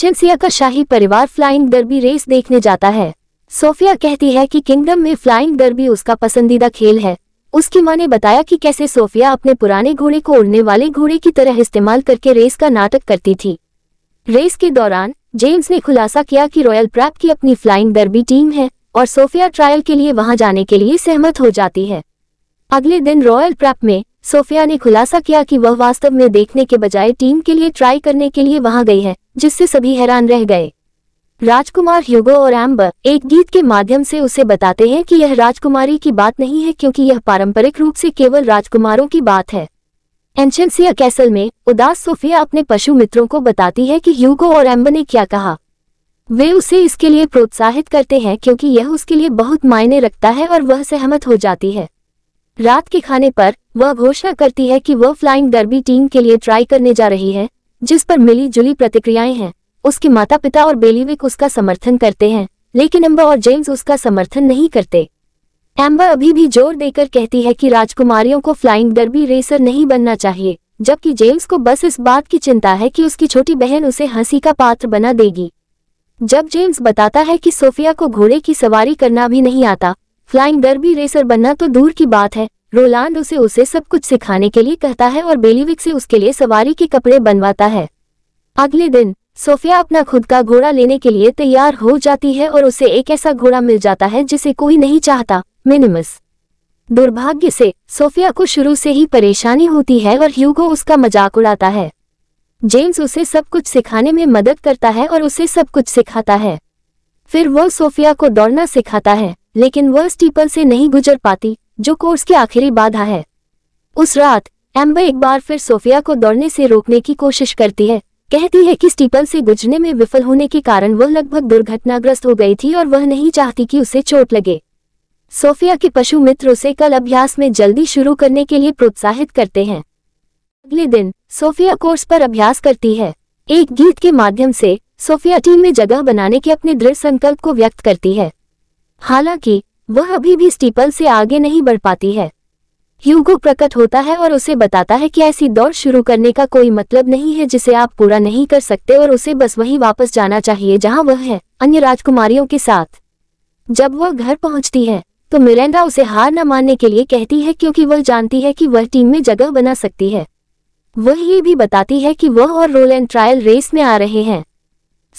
कंचन का शाही परिवार flying derby race देखने जाता है सोफिया कहती है कि किंगडम में फ्लाइंग डर्बी उसका पसंदीदा खेल है उसकी मां ने बताया कि कैसे सोफिया अपने पुराने घोड़े को उड़ने वाले घोड़े की तरह इस्तेमाल करके रेस का नाटक करती थी रेस के दौरान जेम्स ने खुलासा किया कि रॉयल प्रैप की अपनी फ्लाइंग डर्बी टीम है और सोफिया ट्रायल के लिए वहां जाने के लिए सहमत हो जाती है अगले दिन रॉयल प्रैप में सोफिया ने खुलासा किया कि वह वास्तव में देखने के बजाय टीम के लिए ट्राई करने के लिए वहां गई है जिससे सभी हैरान रह गए राजकुमार ह्यूगो और एम्बर एक गीत के माध्यम से उसे बताते हैं कि यह राजकुमारी की बात नहीं है क्योंकि यह पारंपरिक रूप से केवल राजकुमारों की बात है एंशनसिया कैसल में उदास सोफिया अपने पशु मित्रों को बताती है कि ह्यूगो और एम्बर ने क्या कहा वे उसे इसके लिए प्रोत्साहित करते हैं क्योंकि यह उसके लिए बहुत मायने रखता है और वह सहमत हो जाती है रात के खाने पर वह घोषणा करती है कि वह फ्लाइंग डर्बी टीम के लिए ट्राई करने जा रही है जिस पर मिली जुली प्रतिक्रियाएं हैं उसके माता पिता और बेलीविक उसका समर्थन करते हैं लेकिन एम्बर और जेम्स उसका समर्थन नहीं करते एम्बर अभी भी जोर देकर कहती है कि राजकुमारियों को फ्लाइंग डर्बी रेसर नहीं बनना चाहिए जबकि जेम्स को बस इस बात की चिंता है कि उसकी छोटी बहन उसे हंसी का पात्र बना देगी जब जेम्स बताता है कि सोफिया को घोड़े की सवारी करना भी नहीं आता फ्लाइंग डर्बी रेसर बनना तो दूर की बात है रोलांड उसे उसे सब कुछ सिखाने के लिए कहता है और बेलीविक से उसके लिए सवारी के कपड़े बनवाता है अगले दिन सोफिया अपना खुद का घोड़ा लेने के लिए तैयार हो जाती है और उसे एक ऐसा घोड़ा मिल जाता है जिसे कोई नहीं चाहता मिनिमस दुर्भाग्य से सोफिया को शुरू से ही परेशानी होती है और ह्यूगो उसका मजाक उड़ाता है जेम्स उसे सब कुछ सिखाने में मदद करता है और उसे सब कुछ सिखाता है फिर वो सोफिया को दौड़ना सिखाता है लेकिन वह स्टीपल से नहीं गुजर पाती जो कोर्स की आखिरी बाधा है उस रात एम्बर एक बार फिर सोफिया को दौड़ने से रोकने की कोशिश करती है कहती है कि स्टीपल से गुजरने में विफल होने के कारण वह लगभग दुर्घटनाग्रस्त हो गई थी और वह नहीं चाहती कि उसे चोट लगे सोफिया के पशु मित्र उसे कल अभ्यास में जल्दी शुरू करने के लिए प्रोत्साहित करते हैं अगले दिन सोफिया कोर्स पर अभ्यास करती है एक गीत के माध्यम से सोफिया टीम में जगह बनाने के अपने दृढ़ संकल्प को व्यक्त करती है हालांकि वह अभी भी स्टीपल से आगे नहीं बढ़ पाती है युगो प्रकट होता है और उसे बताता है कि ऐसी दौड़ शुरू करने का कोई मतलब नहीं है जिसे आप पूरा नहीं कर सकते और उसे बस वहीं वापस जाना चाहिए जहां वह है अन्य राजकुमारियों के साथ जब वह घर पहुंचती है तो मिरेंडा उसे हार न मानने के लिए कहती है क्योंकि वह जानती है कि वह टीम में जगह बना सकती है वह ये भी बताती है कि वह और रोल एंड ट्रायल रेस में आ रहे हैं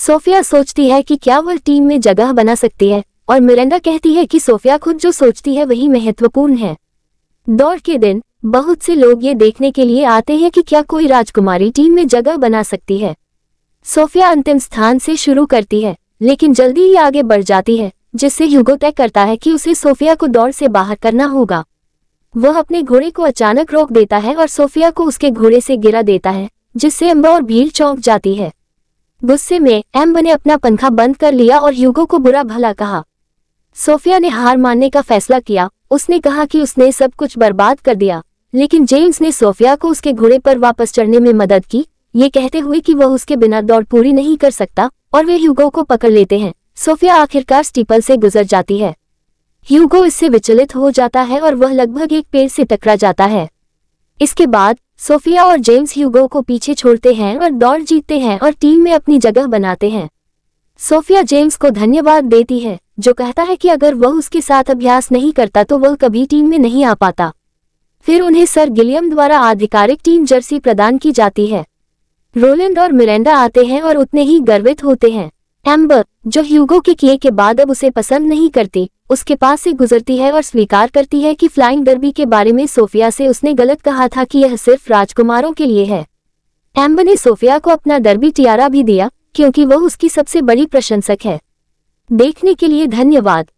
सोफिया सोचती है कि क्या वह टीम में जगह बना सकती है और मिरेंडा कहती है कि सोफिया खुद जो सोचती है वही महत्वपूर्ण है दौड़ के दिन बहुत से लोग ये देखने के लिए आते हैं कि क्या कोई राजकुमारी टीम में जगह बना सकती है सोफिया अंतिम स्थान से शुरू करती है लेकिन जल्दी ही आगे बढ़ जाती है जिससे युगो तय करता है कि उसे सोफिया को दौड़ से बाहर करना होगा वह अपने घोड़े को अचानक रोक देता है और सोफिया को उसके घोड़े से गिरा देता है जिससे अम्बा और भीड़ चौंक जाती है गुस्से में एम्ब ने अपना पंखा बंद कर लिया और युगो को बुरा भला कहा सोफिया ने हार मानने का फैसला किया उसने कहा कि उसने सब कुछ बर्बाद कर दिया लेकिन जेम्स ने सोफिया को उसके घोड़े पर वापस चढ़ने में मदद की ये कहते हुए कि वह उसके बिना दौड़ पूरी नहीं कर सकता और वे ह्यूगो को पकड़ लेते हैं सोफिया आखिरकार स्टीपल से गुजर जाती है ह्यूगो इससे विचलित हो जाता है और वह लगभग एक पेड़ से टकरा जाता है इसके बाद सोफिया और जेम्स ह्यूगो को पीछे छोड़ते हैं और दौड़ जीतते हैं और टीम में अपनी जगह बनाते हैं सोफिया जेम्स को धन्यवाद देती है जो कहता है कि अगर वह उसके साथ अभ्यास नहीं करता तो वह कभी टीम में नहीं आ पाता फिर उन्हें सर गिलियम द्वारा आधिकारिक टीम जर्सी प्रदान की जाती है रोलैंड और मिरेंडा आते हैं और उतने ही गर्वित होते हैं एम्बर जो ह्यूगो के किए के बाद अब उसे पसंद नहीं करती उसके पास से गुजरती है और स्वीकार करती है कि फ्लाइंग डर्बी के बारे में सोफिया से उसने गलत कहा था कि यह सिर्फ राजकुमारों के लिए है एम्बर ने सोफिया को अपना डर्बी टियारा भी दिया क्योंकि वह उसकी सबसे बड़ी प्रशंसक है देखने के लिए धन्यवाद